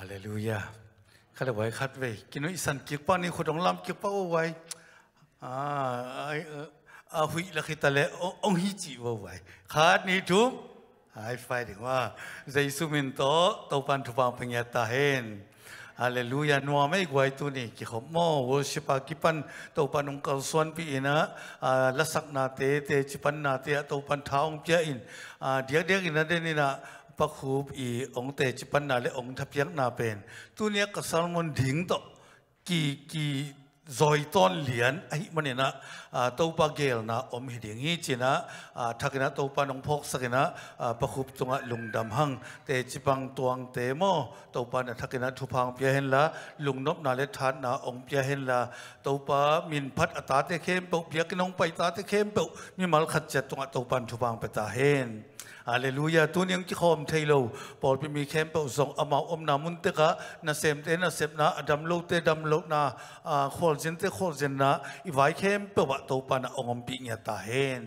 าเลลูยาข้าเลยไว้คัดไวกินอิสันกิกป้านี่คนดของลำกิกป้าเอาไว้อ่าอาหุยละคิตาเลองฮิจิว่าไว้คาดนี่ทุมหายไฟถึงว่าใจสุมินโตตปันทุบังพญาตาเฮนอาเลลูยานัวไม่กวยตัวนี้กิขมอวชิปากิปันตปันองค์ส่วนพีนะลักษณะเตเตจิปันนาเตตปันท้าองเจ้าอินเดียเดียกินนั่นเดนี่นะพระครูบอีองเตจิปันนาเลองทับยักนาเป็นตัวเนี้ยกษัตริย์มันถิงตอกกี่กี่จอยตอนเหรียญไอ้มันเนี่ยนะเต้าปะเกลนะอมเห็นอย่างงี้จีนะทักนะเต้าปะนองพกสักนะปะคูบตรงอ่ะลุงดำหังเตจิปังตวงเตโมเต้าปะเนี่ยทักนะทุพังเปียเห็นละลุงนบนาเลทันนะองเปียเห็นละเต้าปะมินพัดตาเตเข้มเปียกนองไปตาเตเข้มเปียกมีมาลขัดเจตตรงอ่ะเต้าปะทุพังไปตาเห็นอาเลลูยาตุนยังจคอมเทโลปอดไปมีแคมเปอสองอามาอมนามุนเตกะนาเซมเตนาเซมนาดำโลเตดำโลนาขอลเซนเตขอลเซนนาอีไวเแคมเปอวะตโตปานาองมปิงยาตาเฮน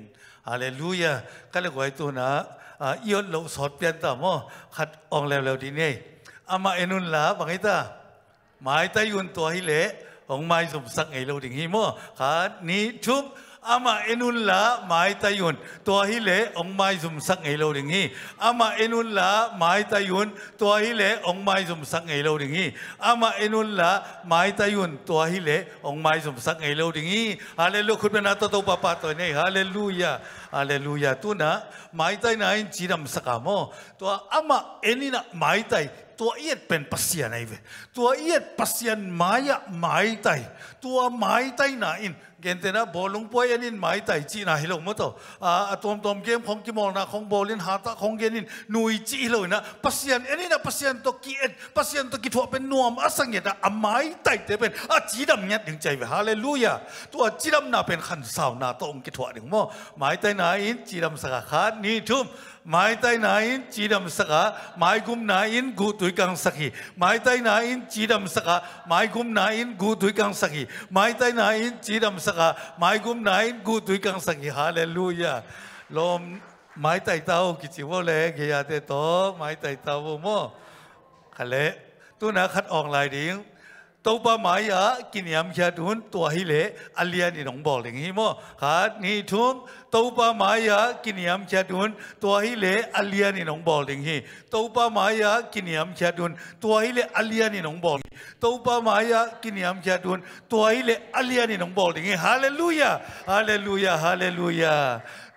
อาเลลูยาก็เลยไว้ตัวนะอีออนเราสอดเปลี่ยนตามอขัดองแล้วแล้วดีเนี่ยอามาเอนุนลาบังไงตาหมายตายุนตัวฮหเลของไม้สมสักไงเราถึงฮิมอขานี้ชุบ ama enunla mai tayun tua hile ong mai zum sak ngai lo ringi ama enunla mai tayun tua hile ong mai zum sak ngai lo ringi ama enunla mai tayun tua hile ong mai zum sak ngai lo ringi hallelujah khut na to to papa to nei hallelujah hallelujah tu na mai tai na in chiram sakamo tua ama enina mai tai ตัวเอียดเป็นปัสยานไอเวตัวเอียดปัสยานมายะหมายไตตัวหมายไตนาอินเกนเตนะบอลลงป่วยอันนี้หมายแตจีน่าฮิลล์มัตอ่าตัวตัวเกมของกิมอลนะของบอลินฮาตะของเกนินนุยจีฮิลล์นะปัสเซนอันนี้นะปัสเซียนตกีเอ็ดปัสเซนตกีทวเป็นนวมอสังเกตนะอหมายเต่เป็นอาจีดัมเนี่ยถึงใจฮาเลลูยาตัวจีดัมน่ะเป็นขันสาวน่าตองกิทวถึงมั่วหมายแต่ไหนจีดัมสกัดขาดนี่ทุ่ม mai tay na in chỉ sắc saka mai gum na in gu tuổi càng saki mai tay na in chỉ sắc saka mai gum na in gu tuổi càng saki mai tay na in chỉ sắc saka mai gum na in gu tuổi càng saki hallelujah lom mai tay tao kí chỉ vô lẽ kia te to mai tay tao vô mo khale tu na khát online điên ตัวปมายากินยำแค่ทุนตัวฮิเล่อเลียนี่น้องบอกอย่างี้มัขาดนี่ทุนตัวปมายากินยำแค่ทุนตัวฮิเล่อเลียนี่น้องบอกอย่างี้ตัวปมายากินยำแค่ทุนตัวฮิเล่อเลียนี่น้องบอกตัวปมายากินยำแค่ทุนตัวฮิเล่อเลียนี่น้องบอกอยงฮาเลลูยาฮาเลลูยาฮาเลลูยา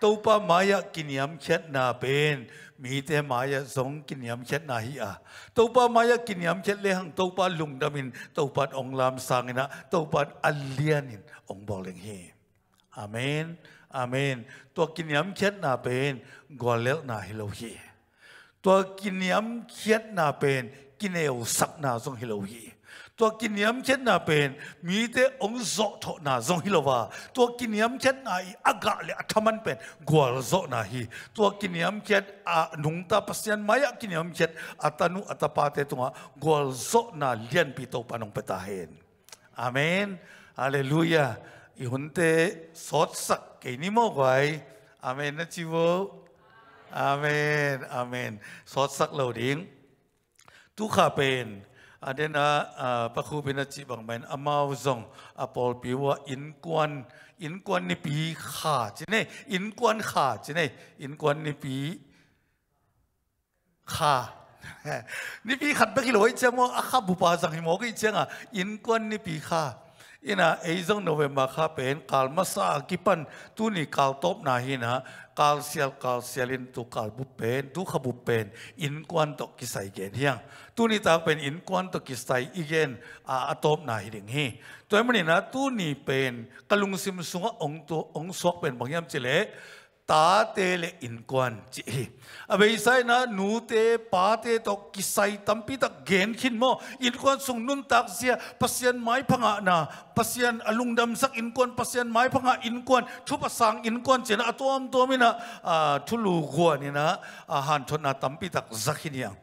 ตัวปมายากินยำแค่นาเป็นมีแต่มายาสงกินยำเช็ดนาฮีอาตปามายากินยำเช็ดเลี้ยงตปาลุงดำมินตปาองลามสังนะตปาอัลเลียนินองบอกเลงเฮอาเมนอาเมนตัวกินยำเช็ดนาเป็นกอลเลนาฮิโลฮีตัวกินยำเช็ดนาเป็นกินเอวสักนาทรงฮิโลฮีตัวกินยำเช่นนาเป็นมีแต่องค์โจทนาจงฮิลวาตัวกินยำเช่นนาอากะเลอธรรมันเป็นกวาโจนาฮีตัวกินยำเช่นอาหนุ่งตาพัศยันมายากินยำเช่นอัตานุอัตปาเตตุงะกวาโจนาเลียนปีโตปานงเปตาเฮนอเมนอาเลลูยาอีหุ่นเตสดสักเกนิโมไวอเมนนะจิโวอเมนอเมนสดสักเหล่าดิ้งทุกขาเป็นอเดนะพระครูเป็นจิบังแมนอมาวซองอปอลปีวอินกวน อินกวนนี่ปีขาดจีเน่อินกวนขาดจีเน่อินกวนนี่ปีขาดนี่ปีขัดไปกี่ร้ไอ้เจ้ามัวอาคาบุปผาสังหิโมก็่เจ้าอ่ะอินกวนนี่ปีขาด ina eizang november kha pen kal masa kipan tuni kal top na hina kal sial kal sialin tu kal bu pen tu kha bu pen in kwan to kisai gen hiang tuni ta pen in kwan to kisai igen a atop na hiding hi toy mani na tuni pen kalung sim sunga ong to ong sok pen bangyam chile ตาเตเลอินกวนจีอเบยไซนะนูเตปาเตตกกิไซตัมปีตักเกนขินโมอินกวนสุงนุนตักเสียพัศยันไม้พังอานาพัศยันอลุงดำสักอินกวนพัศยันไม้พังอาอินกวนทุบสังอินกวนเจนะตัวมตัวมินะทุลูกวนี่นะอาหารทนาตัมปีตักสักขินยัง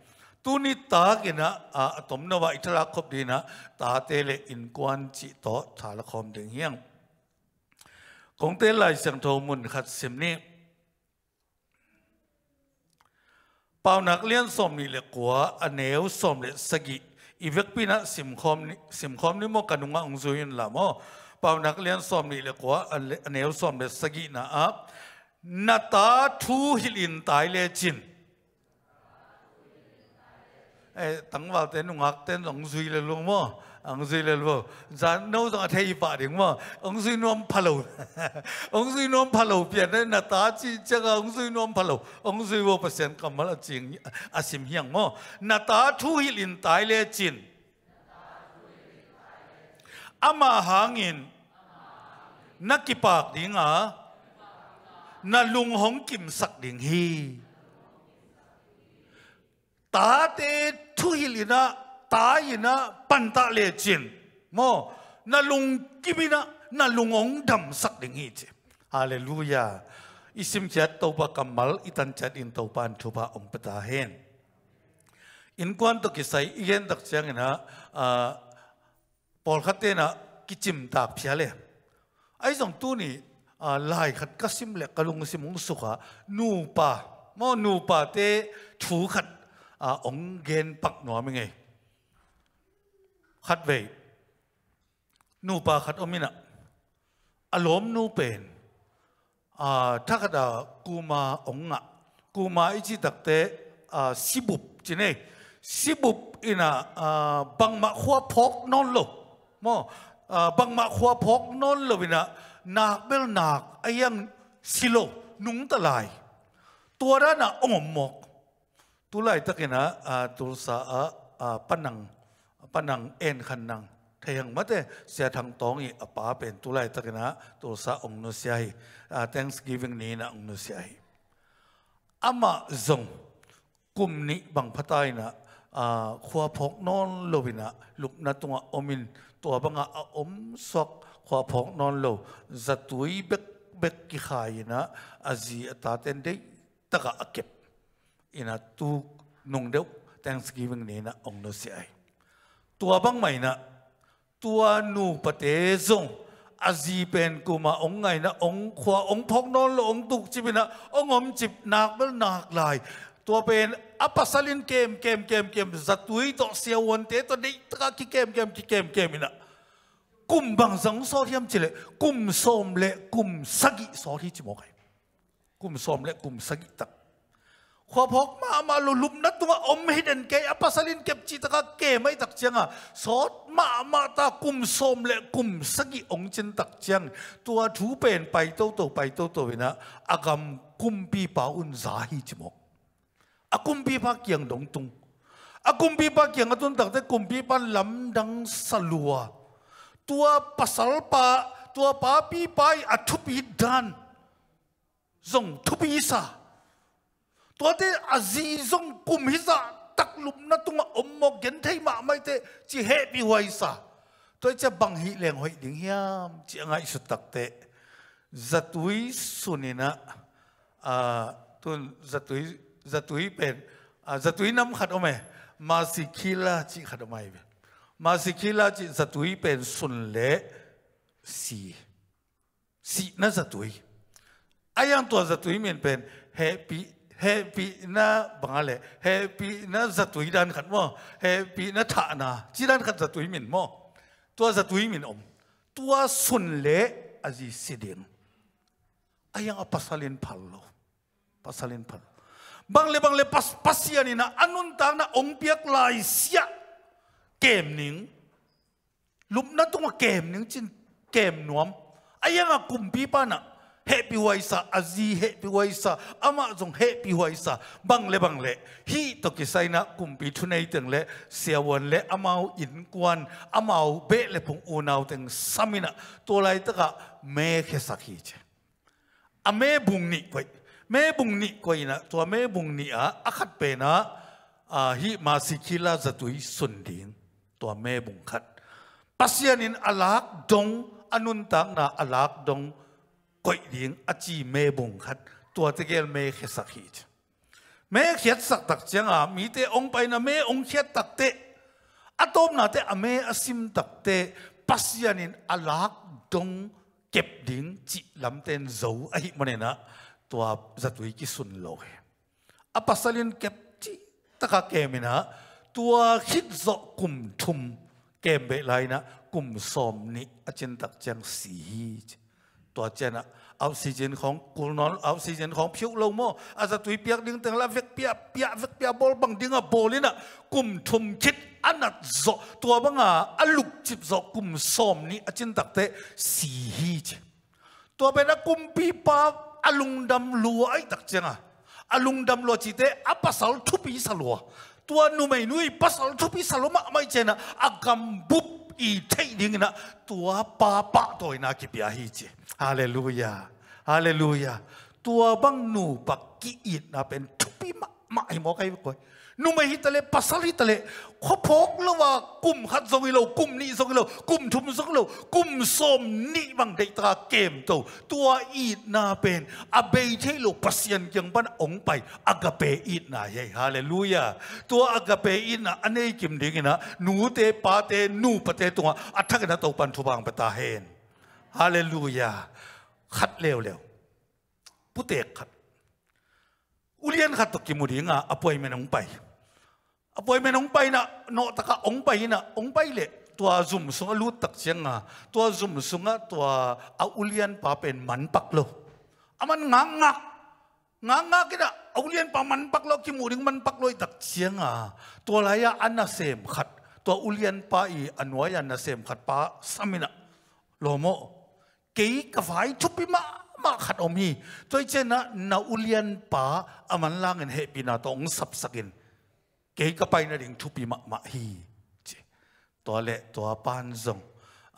ตูนิตากินะอาตมนวะอิทราคบดีนะตาเตเลอินกวนจิโตทาลคคมเดียงเฮียงคงเตลัยเสียงโทมุนขัดเสียมนี้ปานักเลี้ยนสมนี่เลกวกัวอเนวสมเลสกิอีเวกปีนะสิมคอมสิมคอมนี่โมกันุงะองซุยนละโมปานักเลี้ยนสมนี่เลกวกัวอเนวสมเลสกินะอับนาตาทูฮิลินตายเลจินเอ้ตั้งว่าเต้นงักเต้นองซุยเลยลงโม ông suy lên vô giá dạ, nấu ra thay bà đúng không ông suy nôm phá lầu ông suy nôm phá lầu biển đấy là ta chỉ chắc ông suy nôm phá lầu ông suy vô bớt xem cầm là chuyện à xem hiang mà na ta thu hi lin tai le chin ama hangin na kipak đi à na lùng hong kim sắc ding hi ta te thu hi lina ta ina ta le chin mo na lung kibina na lungong dam sak ding hi che hallelujah isim chat toba kamal itan chat in pan topan ba om pata hen in kwan to kisai igen dak chang na a pol khate na kichim ta phiale ai jong tu ni lai khat kasim le kalung simung suka nu pa mo nu pa te thu khat ong gen pak no mi ngai ขัดเวนูปาขัดอมินะอารมณ์นูเป็นถ้ากระดกูมาองะกูมาอิจิตักเตสิบุบจีเน่สิบุบอินะบังมาขวาพกนนลกมอบังมาขวาพกนนลอินะนักเบลนักไอยังสิโลนุงตะลายตัวร้านอ่ะอมมกตุไลตะกินะตุลสาปนังปนังเอ็นขันนังทียังมาเตเสียทางตองอีอป้าเป็นตุไลตะกนะตัวสาองนุเสียอา Thanksgiving นี้นะองนุเสียอามาจงกุมนี้บังพตไยนะขวาพกนอนโลวินะลุกนัตัวอมิน ตัวบังอาอมสกขวาพกนอนโลจัตุยเบกเบกกิขายนะอาจีตาเตนได้ตะกะเก็บอินะตุนงเดว Thanksgiving นี้นะองนุเสียตัวบัางไหมนะตัวหนูปะเตซงอาจีเป็นกูมาองไงนะองขวาองพกนอนลองตุกจิบนะองอมจิบหนักมันหนักหลาย ตัวเป็นอัปสลินเกมเกมเกมเกมจัตุยต่อเสียวันเตตัวนี้ตะกี้เกมเกมี้เกมเกมนะกุมบังสังสอดยำจิเลกุมสมเลกุมสกิสอที่จิโมไกกุมสมเลกุมสกิตักขวบหกมามาลุลุมนัดตัวอมเฮเด่นเกอภัสลินเก็บจิตกะเกไม่ตักเจียงอ่ะสอดมามาตากุมสมเละกุมสกิองจินตักเจียงตัวถูเป็นไปโตโตไปโตโตเวนะอากำกุมปีป่าอุนสาหิจมกอากุมปีปาเกียงดงตุงอากุมปีปาเกียงตุนตักแต่กุมปีปันลำดังสลัวตัวปัสลปาตัวปาปีไปอทุปีดันจงทุปีสาตัวที่อาจีซงกุมฮิซาตักลุมนัตุงอมมกเย็นเทมาไม่เตจีเฮปีหวยซาตัวจะบังฮิเลงหอยดิ่งยามจีง่ายสุดตักเตจัตุยสุนินะอ่าตุนจัตุยจัตุยเป็นอ่าจัตุยน้ำขัดอมเอมาสิคิลาจีขัดอมไอเปมาสิคิลาจีจัตุยเป็นสุนเละสีสีนั่นจัตุยไอยังตัวจัตุยเหมือนเป็นเฮปี happy na bangale happy na zatui dan khat mo happy na tha na chi dan khat zatui min mo tua zatui min om tua sun le aji sidin ayang salin palo pasalin phal bangle bangle pas pasiani na anun tang na om piak lai sia kem ning lup na tunga kem ning chin kem nuam ayang a kumpi pa na happy ว่าอิสอาจีเฮปิ y ว่าอิสอามาจงเฮปิ y ว่าอิสบังเล่บังเล่ฮีตกิไซนักุมปีทุนัยตึงเล่เสียวันเล่อามาอินกวนอามาเบเล่พงอุนาวตึงสามินะตัวไรตกะเมฆสักฮีเจอเมบุงนี่ก็ยเมบุงนี่ก็ยนะตัวเมบุงนี่อะอักขัดเป็นอะฮีมาสิกิลาจตุยสุนดินตัวเมบุงขัดัสยานินอลาคดงอนุนตักนะอลาคดงกอยดิงอาจีเมบงขัดตัวเตเกลเมเขสักฮีเมเขียสักตักเจงอ่ะมีเตองไปนะเมองเขียตักเตอาตอมนาเตอเมอาซิมตักเตปัสยานินอลากดงเก็บดิงจิลำเต็นโจไอมันเนนะตัวจัตุยกิสุนโลกอะปัสลินเก็บจิตะกะเกมินะตัวคิดจกุมทุมเกมเบลัยนะกุมสอมนิอาจินตักเจีสงสีตัวเจนะออกซิเจนของกูนอนออกซิเจนของผิวเราโมอาจจะตุยเปียกดิ้งแต่ละเวกเปียกเปียกเวกเปียกบอลบังดิ้งอ่ะบอลินอ่ะกุมทุมคิดอันนัดจอตัวบังอ่ะอลุกจิบจอกุมสอมนี่อาจินตักเตะสีฮีจตัวเป็นอ่ะกุมปีปาอลุงดำลัวไอ้ตักเจงอ่ะอลุงดำลัวจิเตะอัปสัลทุปีสลัวตัวนุ่มไอ้นุ่ยปัสสัลทุปีสลัวมาไม่เจนะอากำบุบอีเทียงนะ ตัวป้าป้าตัวนักบิอาฮิจฮาเลลูยาฮาเลลูยาตัวบังนูปักกีอิดนะ เป็นทุบีมาไม่หมอกให้ไก่อนนุม่ฮิตเลปัสสาวะฮิตเลขพกแล้วว่ากุมฮัดซกิโลกุมนี่ซกิโลกุมทุมซกิโลกุมสมนี่บังเดตาเกมโตตัวอีดนาเป็นอเบยเทโลปัสยันยังบันองไป อากาเปอีดนาเฮฮาเลลูยา ตัวอากาเปอีดนาอันนี้กิมดีกินะหนูเตปาเตนูปเตตัวอัฐกันตปันทุบังปตาเฮน ฮาเลลูยาขัดเร็วเร็วผู้เตกขัด ulian khatuk ki muri nga appointment ong pai appointment ong pai na no taka ong pai na ong pai le tua zum sunga lu tak chenga tua zum sunga tua a ulian pa pen man pak lo aman nga nga nga nga kida a ulian pa man pak lo ki muring man pak lo tak chenga tua laya anna sem khat tua ulian pa i anwaya na sem khat pa samina lomo kei ka vai chupima มาขัดอมฮีตัวเจนะนาอุเลียนป่าอามันล่างเงินเฮปีนาตองสับสักินเกี่ยกับไปนาดิ่งทุปีมะมะฮีตัวเละตัวปานซง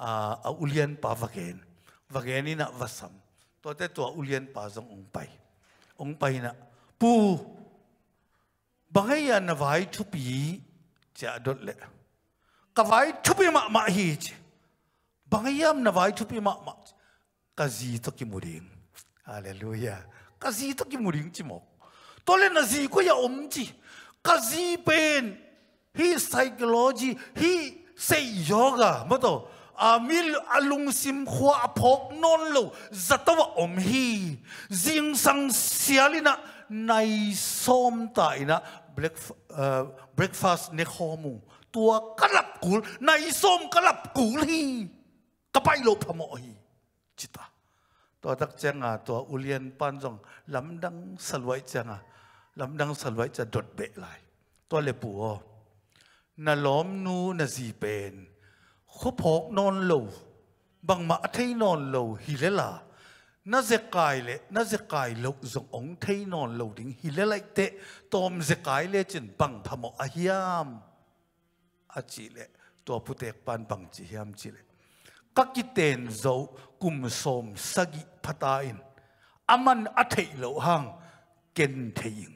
อ่าอุเลียนป่าวเกนวเกนนี่นะวัสัมตัวเตตัวอุเลียนป่าซงองไปองไปนะปูบางอย่างนวายทุปีจะดดเละกวายทุปีมะมะฮีบางอย่างนวายทุปีมะมะ kazi to ki muring Hallelujah. Cái gì tất cả mù đình chỉ một. Tôi lên là gì có yêu ấm chỉ. bên. He psychology. He say yoga. Mà tôi. amil alung sim khua apok non lo zatawa om hi jing sang sialina nai som tai na break uh, breakfast ne khomu tua kalap kul nai som kalap kul hi kapai lo phamo hi chita ตัวตักเจงอ่ะตัวอุเลียนปันจงลำดังสลวยเจงอ่ะลำดังสลวยจะดดเบะไหลตัวเลปัวนาล้อมนูนาจีเป็นขุบพกนอนโลบางมาเทนอนโลฮิเลลานาาจกายเลยนาาจกายลลจงองเทนอนโลิ้งฮิเลลัยเตะตอมจกายเลยจินบังพมออาฮิยามอาจิเลตัวผู้เตกปันบังจิยามจิเลกกกิเตนโจกุมสมสกิพตาอินอามันอัฐิโลหังเกณฑ์ทยง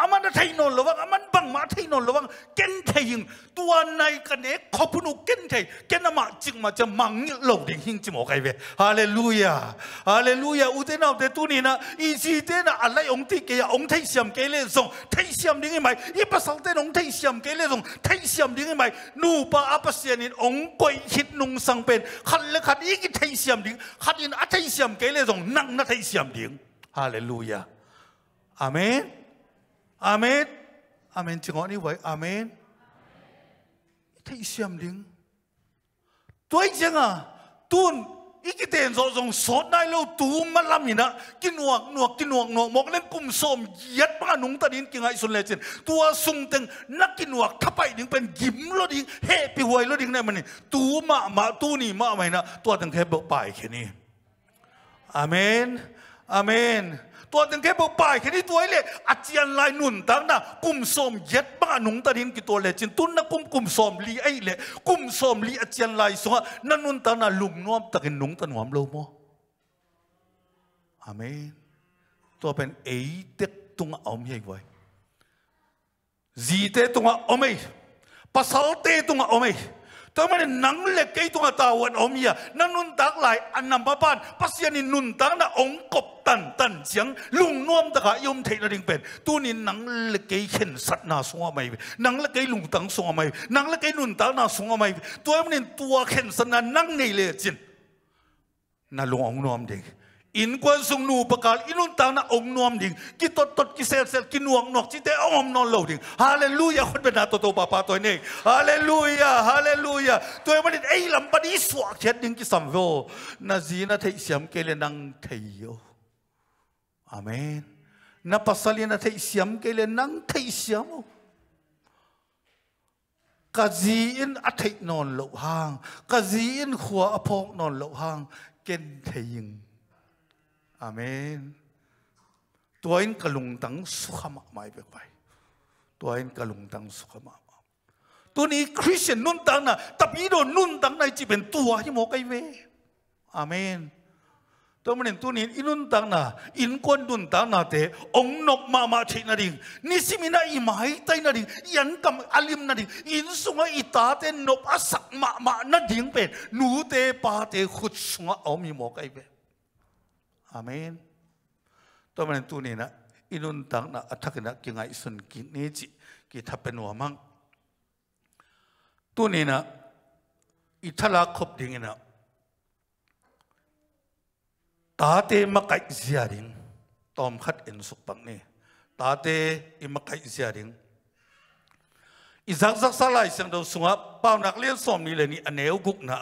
อามันอัฐิโนโลวังอามันมาที่นนระวังเก่นไทยิงตัวในกันเอกขอบุนุเก่นไทยเก่นมาจึงมาจะมังหลงดิ่งหิงจิมอกไปเวฮาเลลูยาฮาเลลูยาอุเทนเอาเดตุนีนะอีจีเดนะอะไรองที่เกียองที่เสียมเกลี่ยส่งที่เสียมดิ่งไหมอีปัสสาเตนองที่เสียมเกลี่ยส่งที่เสียมดิ่งไหมนูปะอัปเสียนินองกอยคิดนุงสังเป็นขันเลขันอีกทท่เสียมดิ่งขันอินอัไทเสียมเกลี่ยส่งนั่งนัทท่เสียมดิ่งฮาเลลูยาอเมนอเมนอเมนจงอนี่ไว้อเมนที่สยามดิงตัวเจงอ่ะตุนอีกทีเองจงสดได้เราตูมันลำนี่นะ กินหวกหนวกกินหวกหนวกหมกเล่นกุ่มโสมยัดปาหนุงตาดินกินไงสุนเลจินตัวสุงเต็งนักกินหวกทับไปดิ้งเป็นกิมรถดิ้งเฮปีวยรถดิ้งในมันนี่ตูมามาตูนี่มาไหมนะตัวตั้งแค่เบิกไปแค่นี้อเมนอเมนตัวนึงแค่บอกไปแค่นี้ตัวเลยอาจารย์ลายนุ่นตั้งนะกุมสมเย็ดบ้าหนุ่งตาดินกี่ตัวเลยจินตุนนะกุมกุมสมลีไอเลยกุมสมลีอาจารย์ลายสวะนั่นนุ่นตั้งนะลุงน้อมตะกินหนุ่งตะหนวมโลโมอาเมน ตัวเป็นเอเต็กตุงอมเฮงไว้จีเตตุงอมเอภาษาเตตุงอมเอทำไมเนนังเล็กไอ่ตัวตาวันอมยานั่นนุนตักไหลอันนำปะป้านปัสยานินนุนตักนะองกบตันตันเสียงลุงน้อมตะขายมเทนดิ่งเป็ดตัวนี้นังเล็กไอ่เข็นสัตนาสงอไม่นังเล็กไอ่ลุงตังสงอไม่นังเล็กไอ่นุนตักนาสงอไม่ตัวมันี่ตัวเข็นสัตนานั่งนีเลยจินน่าลงองน้อมเด็ก in quan sung nu pakal inun ta na ong nuam ding ki tot tot ki sel sel ki nuang nok chi te om non lo ding hallelujah khot bena to to papa to ne hallelujah hallelujah toy man dit ei lam pani suak chet ding ki sam vo na ji na thei siam ke le nang thei yo amen na pasali na thei siam ke le nang thei siam o kazi in a thei non lo hang kazi in khua a phok non lo hang ken thei ying อเมนตัวเองกลุงตังสุขมาไม่เป็นไป ตัวเองกลุงตังสุขมาตัวนี้คริสเตียนนุ่นตังนะแต่พยีโดนุ่นตังในจีเป็นตัวที่โมกไยเวอเมนตัวมันเองตัวนี้อินุ่นตังนะอินควนนุ่นตังนะเตองนกมามาทินัดิเงนิสิมินาอิมาฮิตัยนั่นเองยันกำอัลิมนั่นเองอินสุงะอิตาเตนนกอสักมามานัดิเงเป็นนูเตปาเตขุดสุงะอมีโมกัยเว Amen. Tôi mình tu nè inun tang na athak na ki ngai sun ki ne chi ki thapen wa mang tu nè na i thala khop ding na ta te ma kai zia ding tom khat en suk pang ne ta te i ma kai zia ding อิจักจักสลายเสียงดาวสุงะป่าวนักเลี้ยงสมนี่เลยนี่อันเอวกุกนะ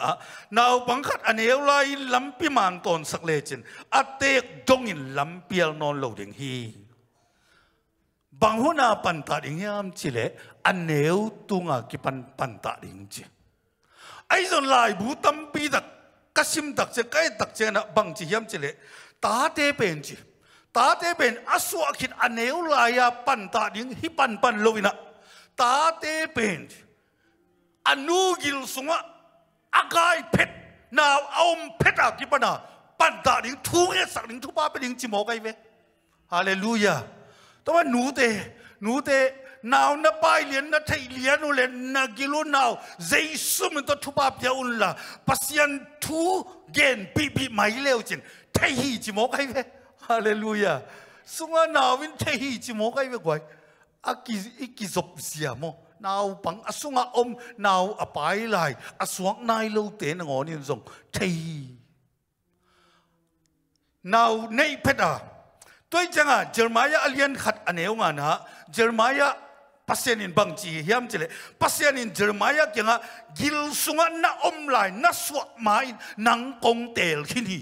นาวบังคัดอันเอวไล่ลำพิมานตอนสักเลจินอัตเตกจงอินลำเปียลนอนเหลาดิ่งฮีบังหัวนาปันตาดิ่งยามจิเลอันเอวตุงะกิปันปันตาดิ่งจิไอ้จนลายบูตัมปีดักกสิมดักเจไกดักเจนะบังจิยามจิเลตาเตเป็นจิตาเตเป็นอสวะขิดอันเอวลายปันตาดิ่งฮิปันปันโลวินะ tate penj anugil sunga agai pet na aum pet a ki pana pan t a ding thu nge sak ding thu pa pe ding chi mo kai ve hallelujah to m a nu te nu te now na pai lien na thai lien u le na gilu now zai sum to thu pa pya un la pasian thu gen bi bi mai leo chin thai hi chi mo kai ve hallelujah sunga nawin thai hi chi mo kai ve kwai a ki i ki zop sia mo nào bằng a om nào a pai lại a suang nai lâu tế na ngó niên dòng thầy nào nay peta, à tôi chẳng à Jeremiah alien khát anh em ngàn ha à. Jeremiah pasien in bang chi hiam chile pasien in Jeremiah kia ngà gil sunga na om lại na suat mai nang kong tel khi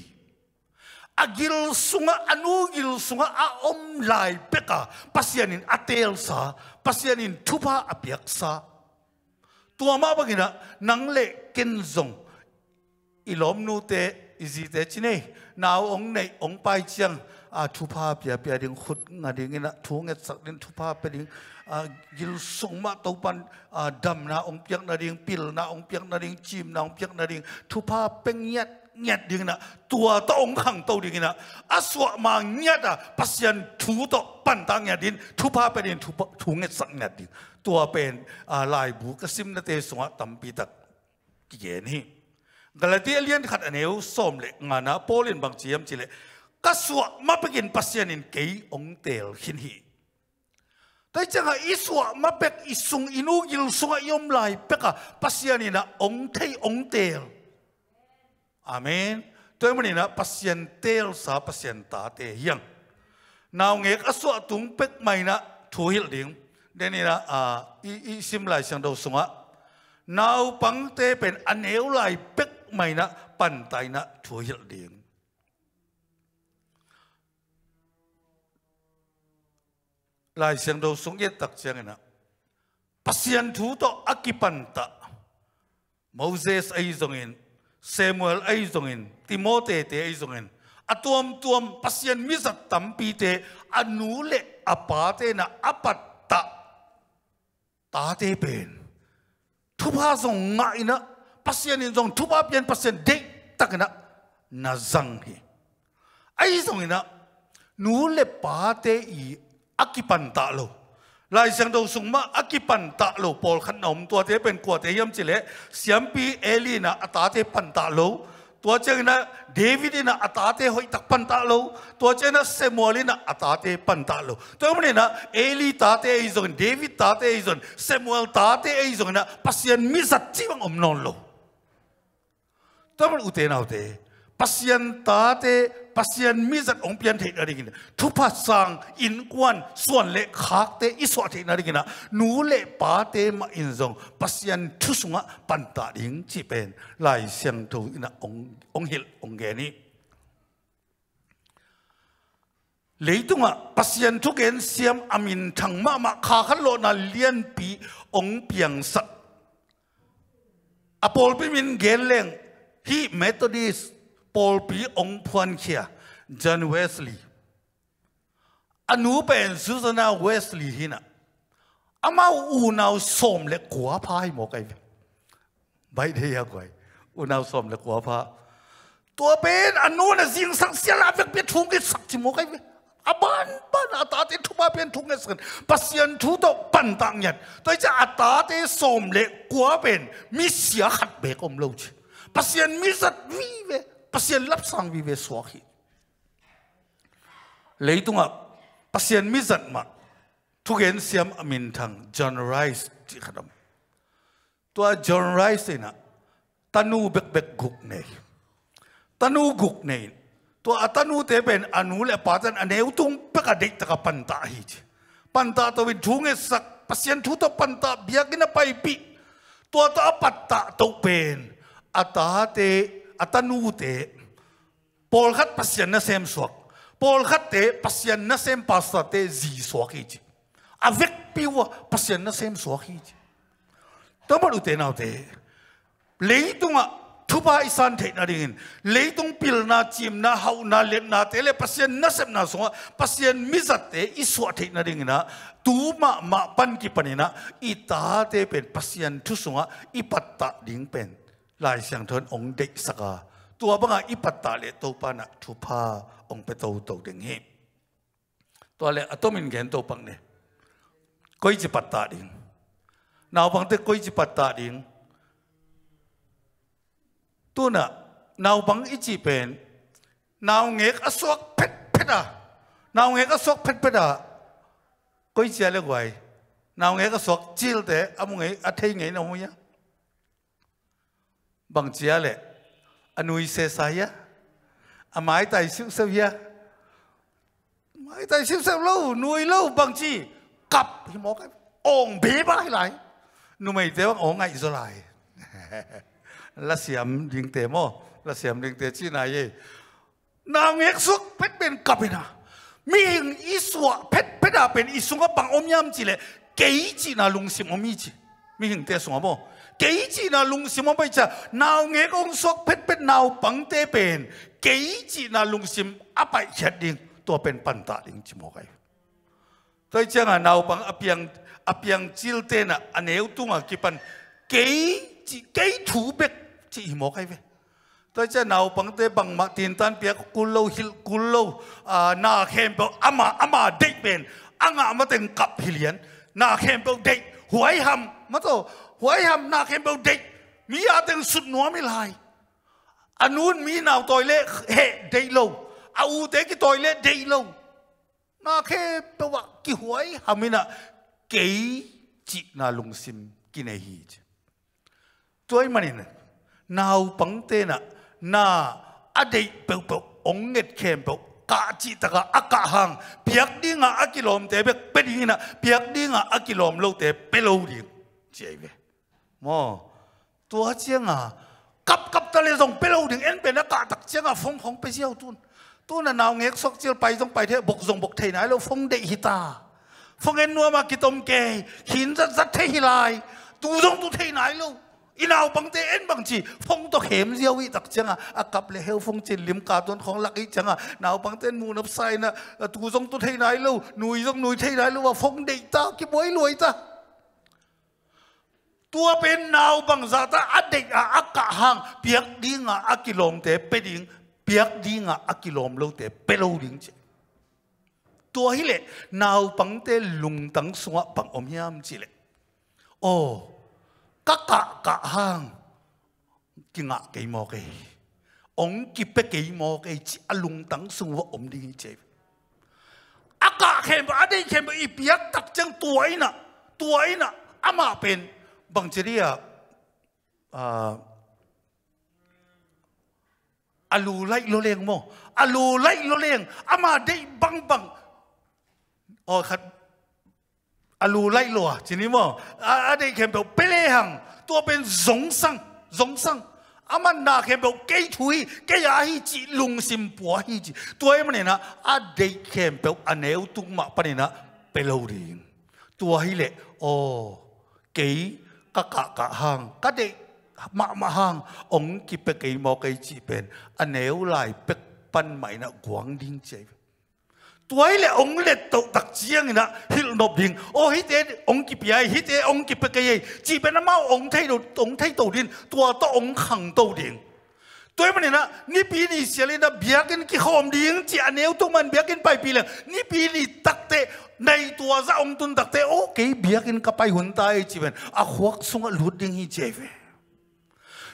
agil sunga anu gil sunga a om lai peka pasianin atel sa pasianin thupa apiak sa tuama bagina nangle kenzong ilom nu te izi te chine naw ong nei ong pai chiang a thupa pia pia ding khut nga ding na thu nge sak din thupa pe ding a gil sung ma to pan a dam na ong piak na ding pil na ong piak na ding chim na ong piak na ding thupa peng yat เงียดดิกงนะตัวต้องขังตัวดิกงนะอาสวะมาเงียดอ่ะปัศยันถูต่อปั่นตางเงียดดินทุพาเป็นทุถูเงียดสังเงียดดิงตัวเป็นลายบุกสิมนาเตสวะตัมปีตักเกย็นหิกลาดตียเลียนขัดอเนวส้มเล็กงานาโพลินบางเชียมจิเล่กัสวะมาเป็นปัศยันนินเกยองเตลขินฮีแต่จังหวะอิสวะมาเป็นอิสุงอินุกิลสวะยมลายเป็กะปัศยันนินะองเทยองเตล Amen. Tôi muốn nói pasien tel sa pasien ta te hiang. Nào nghe các số tung bếc mày na thu hiệu điểm. Đến là à y y sim lại sang đầu sung á. Nào băng te bên anh hiểu lại bếc mày na bàn tay na thu hiệu điểm. Lại sang đầu sung yên tắc sang na. Pasien thu to akipanta. Moses ấy dong in Samuel ai zongin Timote te ai zongin atuam tuam pasien misat tampi te anule apate na apat ta te pen thuba zong ngai na pasien in zong thuba pian pasien de takna na zang hi ai zongina nule pa te i akipan ta lo ลายเสียงดงสุงมาอักิปันตะโลปอลขันอมตัวเทเป็นกวดเทียมจิเลเสียมปีเอลีนะอัตาเทปันตะโลตัวเจนะเดวิดนะอัตาเทหอยตักปันตะโลตัวเจนะเซมัวลีนะอัตาเทปันตะโลตัวมันนะเอลีตาเทไอซอนเดวิดตาเทไอซอนเซมัวตาเทไอซอนนะปัสยันมิสัตจิวังอมนอนโลตัวมันอุเทนเอาเทปัสยันตาเท pasien mi zat ong pian thein ari gina thupa sang in kwan suan le khak te i so thein ari gina nu le pa te ma in zong pasien thu sunga pan ta ding chi pen lai siam thu ina ong ong hil ong ge ni leitunga pasien thu gen siam amin thang ma ma kha khan lo na lian pi ong piang sat apol pi min gen leng hi methodist ปอลปีองพวนเคียจอห์นเวสลีย์อันนู้เป็นซูซานาเวสลีย์ี่น่ะอามาอูนาวส้มแล็กขวาพายหมอกไอ้ใบเดียกไออูนาวส้มแล็กขวาพายตัวเป็นอันนู้นสิ่งสังเสียลาเป็นเป็นทุ่งกนสักจิหมอกไอ้อาบันบันอาตาเตทุมาเป็นทุ่งเงินปัสยันทุตปันตังยันตัวจะอาตาเตส้มแล็กขวาเป็นมิเสียขัดเบกอมโลชปัสยันมิสัตวีเวพปสิลับสังวิเวสวาคีเลยตุงอ่ะปสิมิจฉดมาทุกเห็นเสียมอมินทังจอนไรส์ที่ขดมตัวจอนไรส์เนี่ยนะตันูเบกเบกกุกเนยตันูกุกเนยตัวอตันูเทเป็นอนุเลปาตันอเนวตุงเปกเด็กตะกับปันตาฮิจปันตาตัววิจุงเงสักพปสิญทุตปันตาเบียกินะไปปีตัวตาปัตตาตัวเป็นอตาเทอัตนูเตปอลขัดปัสยันนะเซมสวกปอลขัดเตปัสยันนะเซมปัสตเตจีสวกอีจีอเวกปิวปัสยันนะเซมสวกอีจีตัวมันอุเตนเอาเตเลยตุงอ่ะทุบไอสันเทนาดิ่งเลยตุงปิลนาจิมนาเฮานาเล็กนาเตเลปัสยันนะเซมนาสวกปัสยันมิจัตเตอิสวกเทนาดิ่งนะตูมามาปันกิปันนะอิตาเตเป็นปัสยันทุสวกอิปัตตะดิ่งเป็น lai xiang thon ong dek saka tua banga ipatta le to pa na thu pa ong pe to to ding hi to le atomin gen to pang ne koi chi patta ding nào bằng te koi chi patta ding tu na nào bằng ichi pen nào ngek asok pet pet a nào ngek asok pet pet a koi chi le gwai nào ngek asok chil te amung ngai athei ngai na mu ya bằng chia lệ anui se saya amai à, tai siu sau ya mai tai siu sau lâu nuôi lâu bằng chi cặp thì mó cái ong bế bái lại nu mày tế ong ngại rồi lại là xiêm dính tế mò là xiêm dính tế chi này ye nàng hết sức pet bên cặp nào miệng ý sủa pet phết à bên ý sủa bang om nhâm chỉ lệ cái chỉ là lùng xiêm om ý chỉ miệng tế sủa mò cái chỉ là lùng xìm ông bây giờ nào nghe con sốt pet pet nào bằng tê bền cái chỉ là lùng xìm áp bại chết đi tua bền bàn tạ đi chỉ một cái tôi chưa là nào bằng áp yang áp yang chill tê là anh yêu tung à kịp bàn cái chỉ kế thủ bẹt chỉ một cái về tôi chưa nào bằng tê bằng mặt tiền tan bia culo hil culo à na khem bao ama ama địch bền anga mà từng cặp hiền na khem bao địch huái hầm mà rồi หวยหำนาเข้มเบลเด็กมีอาเต็งสุดหนัวไม่ลายอันนู้นมีนาวตอยเละเหะเดยลงอาอูเด็กตอยเละเดยลงนาเข้มเบลว่ากี่หวยหำมินะเกยจินาลงซิมกินไอฮีจตัวมันเนี่ยนาวปังเตนะนาอเดยเบลเบลองเงิดเข้มเบลกาจิตกะอักกะหังเปียกดิ้งอะอักิลมเตเบกเป็ดดิ้งนะเปียกดิ้งอะอักิลมโลเตเปโลดิ้งเจ๋งเลย mo tua à, kap kap ta le zong pelo ding en đã cả đặc tak à, phong phong pe siau tuôn, tuôn là nào ngek sóc chiêu bay, zong bay the bộc zong bộc thế này lo phong đệ hi ta phong en nuwa ma ki tom kê, hin rất rất thế hi lai tu zong tu thei nai lo inau bang te en bang chi phong to khem vị đặc tak à, à kap le heo phong chin cả tuôn ton lắc ý i à, nào bằng ten mu nap sai nè, tu zong tu thế này lo nui zong nui thế này lo wa phong đệ ta ki bối lùi ta tua bên nào bang za ta à adek a aka hang piak dinga akilom te peding piak dinga akilom lo te pelo ding che tua hi nào nau thế te lung tang sunga pang om hiam chi le o ka ka ka hang kinga ke mo ke ong ki pe ke mo ke chi alung tang sunga om ding che aka khem ba adek khem ba i piak tak chang tuaina tuaina ama pen บางทีเนี่ยอาลูไลโลเลงโมอาลูไลโลเลงอามาได้บังบังอ๋อครับอาลูไล่โลทีนี่โมอาอาได้เข็มเปลวเปเลหังตัวเป็นสงสังสงสังอามันนาเข็มเปลวเกยทุย เกยอาฮิจิลุงสิมปัวฮิจิตัวเอ็มเนี่ยนะอาได้เข็มเปลวอันเอวตุกมาปนี่ยนะ เปลวเรียงตัวฮิเลอ๋อเกยกะกะกะหังก็เด้มามาหังองค์กิเปกิโมกิจิเป็นอันเหลวไหลเปกปันใหม่นะกวางดิ้งเจตัวไอ้เลองเล็ดตกตักเจียงนะฮิลนบดิ้งโอ้ฮิตเอองค์กิปยัยฮิตเอองค์กิเปกิเยจิเป็นน้ำเมาองไทยตัองไทยตัวดินตัวตัวองค์ขังตัวดิ้งตัวมันเนี่ยนะนี่ปีนี้เสียเลยนะเบียกันกี่หอมดิ้งจีอันเหลวตัวมันเบียกันไปปีเลยนี่ปีนี้ตักเตในตัวจะองตุนตักเตโอเคเบียกินกับไปหุ่นตายจีเปนอะหัวสุงลุดดิ้งฮีเจเว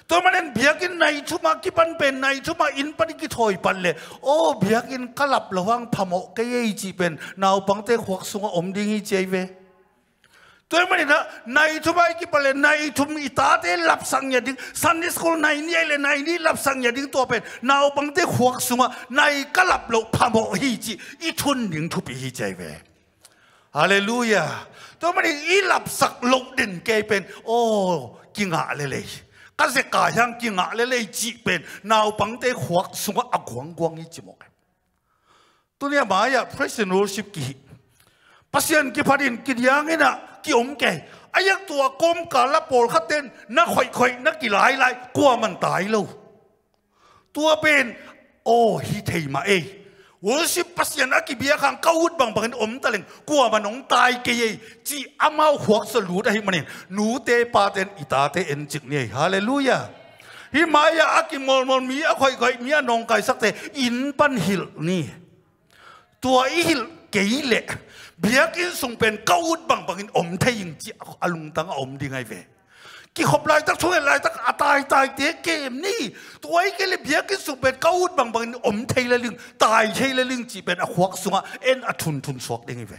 ตัวมันเองเบียกินในชุมากิปันเป็นในชุมาอินปันกิถอยปันเลยโอ้เบียกินกลับระวังพมกเกยจีเป็นนาวปังเตหัวสุงอมดิ้งฮีเจเวตัวมันนะนายทุมไอิกี่ปเลยนายทุมอิตาเตลับสังยัดิ้งสันนิสกุลนายนี่เลยนายนี่ลับสังยัดิ้งตัวเป็นนาวปังเตหัวสุงะนายกลับโลกพามอฮีจีอิทุนหนึ่งทุบฮีใจเวฮาเลลูยาตัวมันอีลับสักลงดินเกเป็นโอ้กิงหาเลยเลยก็จะกายังกิงหาเลยเลยจีเป็น นาวปังเตขวักสงกอักหวงกวงอีจิมกตัวเนี้ยมายาง r ร s i d e ส t w o r s กี่ปัศยันกี่พัดินกินยังไงนะกี่อมแกไอ้ยักตัวก้มกาละโปลขัดเต้นนักข่อยข่อยนักกี่หลายหลายกลัวมันตายแล้วตัวเป็นโอ้ฮิเทมาเอโอ้สิพัสยนักกิเบีขังเขาวุดบังบังอมตะเลงกัวมันองตายเกยจีอามาหัวสลูดให้มันเองนูเตปาเตนอิตาเตนจิกเนี่ยฮาเลลูยาฮิมายาอักิมอลมอลมีอะคอยคอยมีอะนองไกสักเตอินปันฮิลนี่ตัวอิฮิลเกยเละเบียกินสงเป็นเขาวุดบังบังอมเทยิงจีอาลุงตังอมดีไงเวกี่ขบลายตักช่วยลายตักตายตายเตี้ยเกมนี่ตัวไอ้เกลเบียกินสุเป็ดเกาุดบางบางอมเทยละลึงตายเทยละลึงจีเป็นอควักสุงเอ็นอทุนทุนสวกได้ไงเว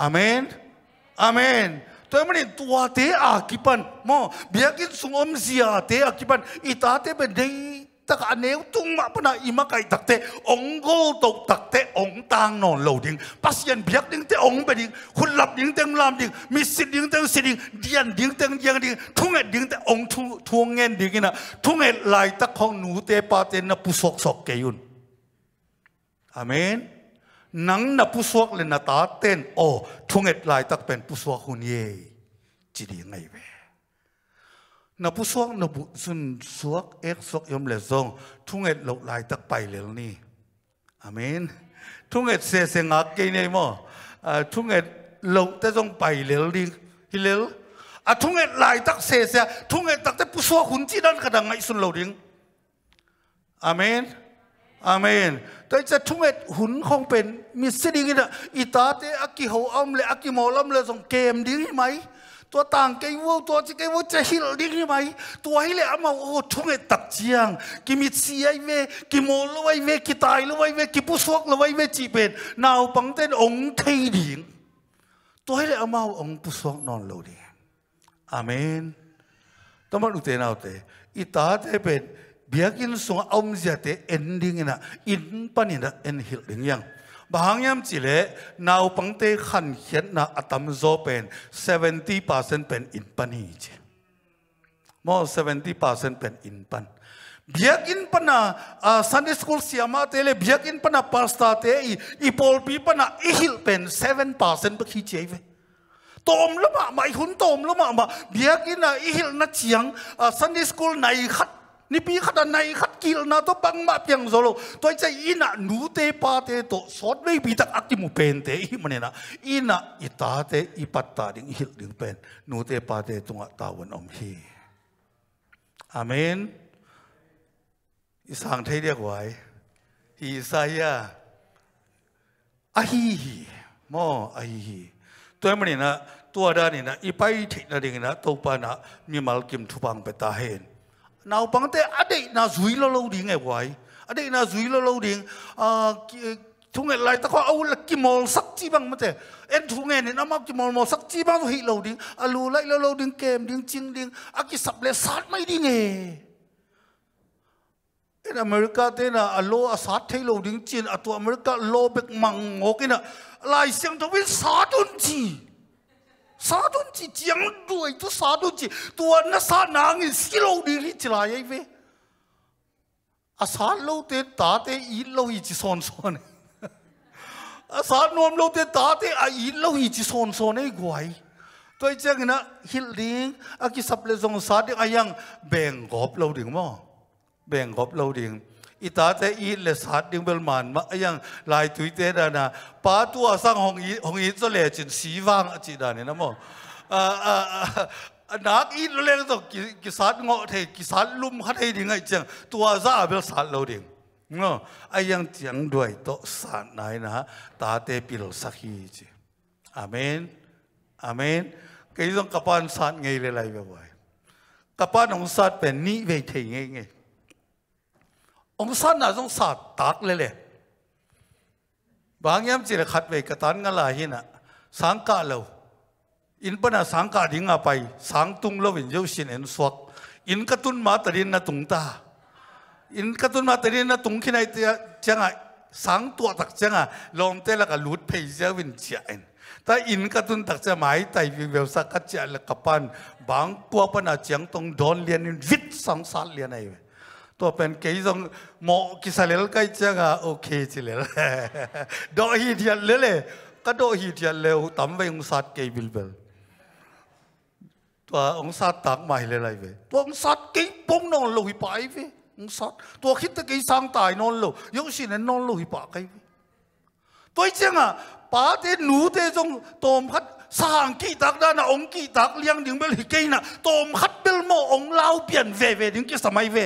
อเมนอเมนตัวไอ้ม่ไันตัวเตะอากิปันมอเบียกินสุงอมเสียเตะอากิปันอีตาเตะเป็นได้ตักันเนวตุงมาปนาอิมาไกตักเตองโกตกตักเตองตางนอนเหลาดิงปัสยันเบียกดิงเตองไปดิงคุณหลับดิงเตงลามดิงมีสิดิงเตงสิดิงเดียนดิงเตงเดียงดิงทุ่งเอ็ดดิงเตองทุ่งทวงเงินดิงนะทุ่งเอ็ดลายตกของหนูเตปาเตนปุสกสกเกยุนอเมนนังนับผู้สวกเลนตาเตนโอทุ่งเอ็ดลายตักเป็นผู้สวกคุณเย่จีดีไงเว้นับผู้สวงนับสุนสวกเอกสวกยมเลสงทุ่งเอ็ดหลบลายตักไปเลยนี่อเมนทุ่งเอ็ดเสเสงักกกนเนมัอทุ่งเอ็ดหลบแต่ต้องไปเลยนี่ฮิเลลอะทุ่งเอ็ดลายตักเสเสทุ่งเอ็ดตักแต่ผู้สวกหุ่นจีนั่นกระดังไงสุนเหลดิงอเมนอเมนแต่จะทุ่งเอ็ดหุ่นคงเป็นมีสิ่งนี้นะอีตาเตอักกิโฮอัมเลอักิโมลัมเลสงเกมดิงไหมตัวต่างเกงวัวตัวจะเกงวัวจะหิลดิ้งไหมตัวให้เลยอามาโอ้ทุ่งเอตักเจียงกิมิเสียเวกิโมลไวเวกิตายลไวเวกิปุสวกลไวเวจีเป็นนาวปังเต้นองเทีดิงตัวให้เลยอามาองปุสวกนอนโลดีอาเมนต้องมาดูเตนเอาเตอีตาเตเป็นเบียกินสงอมเสียเตเอนดิ้งนะอินปันนี่นะเอนหิลดิ้งยังบางยามจีเลนาวปังเตขันเขียนนะอัตมโซเป็น70%เป็นอินปันีเจมอ70%เป็นอินปัน Biyakin pa na uh, Sunday school siya matele, biyakin pa na pastate, ipolpi pa na ihilpen, 7% pa kicheve. Tom lama, maihun tom lama, ma, biyakin na ihil na siyang uh, Sunday school na ikat นี่พี่ขัดในขัดกิลนะตัวบังมาเพียงโซโลตัวใจอินะนูเตปาเตโตสดไม่ปีตักอักติมุเป็นเตอีมันเนี่ะอินะอิตาเตอีปัตตาดิ่งหิลดิ่งเป็นนูเตปาเตตุงตาวันอมฮีอามินอีสังเทเรียกไว้อีสายาอะฮีฮีมออะฮีฮีตัวมันเนี่ยนะตัวด้านนี้นะอีไปถิ่นั่นเองนะตัวปานะมีมัลกิมทุบังไปตาเห็น nào bằng thế ở à, đây nào dưới lâu lâu đi ngày quay ở đây nào dưới lâu lâu đi à thu ngày lại ta có âu là kim màu sắc chi bằng mất thế em thu ngày này nó mắc kim màu màu sắc chi bằng hị lâu đi à lù lại lâu lâu đi kèm đi chiên đi à cái sập lệ sát mấy đi nghề in America thế là à lô à sát thấy lâu đi chiên à tụ America lô bẹt măng ngô cái là lại xem thằng biết sát luôn chi sa dun chi chiang đuổi tu sa dun chi tuan na sa nang in si lo đi ri chi lai ve a sa lo te ta te i lo i chi son son a sa nom lo te ta te a i lo i chi son son ai guai tôi chẳng na hil ding a ki sap le zong sa de ayang beng gop lo ding mo beng gop lo ding อิตาเตอีเลสฮัดดึงเบลมันมาอย่างลายทุยเตดานะป้าตัวสร้างหงอีหงอีจะเลจินสีว่างจีดานี่นะมันักอีเลงตกกิสัดงอเทกิสัดลุ่มคัดให้ดิงไอจังตัวซาเบลสัดเราดิงเนาะไอยังเจียงด้วยโตสัดไหนนะตาเตปิลสักฮีจีอาเมนอาเมนก็ยังกับปานสัดไงเลยไรบ่อยกับปานของสัดเป็นนิเวทีไงไงองสันน่ะต้องสาดตักเลยเลยบางยามจิรขัดเวกตันงันลาหินะสังกาเลวอินปนะสังกาดิ่งไปสังตุงเลวินเจ้าชินเอ็นสวกอินกตุนมาตรินนะตุงตาอินกตุนมาตรินนะตุงขี้ไอเจ้าไงสังตัวตักเจ้าไงลมเตละกับลุดเพยเจ้าวินเจอ็นแต่อินกตุนตักจะหมายแต่วิเวสักกัจจะละกับปันบางกัวปนะเจียงตรงโดนเรียนวิทย์สังสารเรียนไ้ตัวเป็นเกยซงหมอกิสเลลก็จะโอเคจิเลลดอฮีเดียนเลยก็ดอฮีเดียนเลวตั้มไปองศาเกยบิลเบลตัวองศาตักมาเลยเลยเวตัวองศาเกยปงนอนลุยิปายเวองศาตัวคิดตะเกยสัางตายนอนลุยงสินนอนลุยิปากเวตัวเจ้าป้าเตหนูเตจงตอมขัดสางกีตักด้านะองกีตักเลี้ยงดึงเบลหิเกยนะตอมขัดเบลโมองเล่าเปลี่ยนเวเวดึงกี่สมัยเว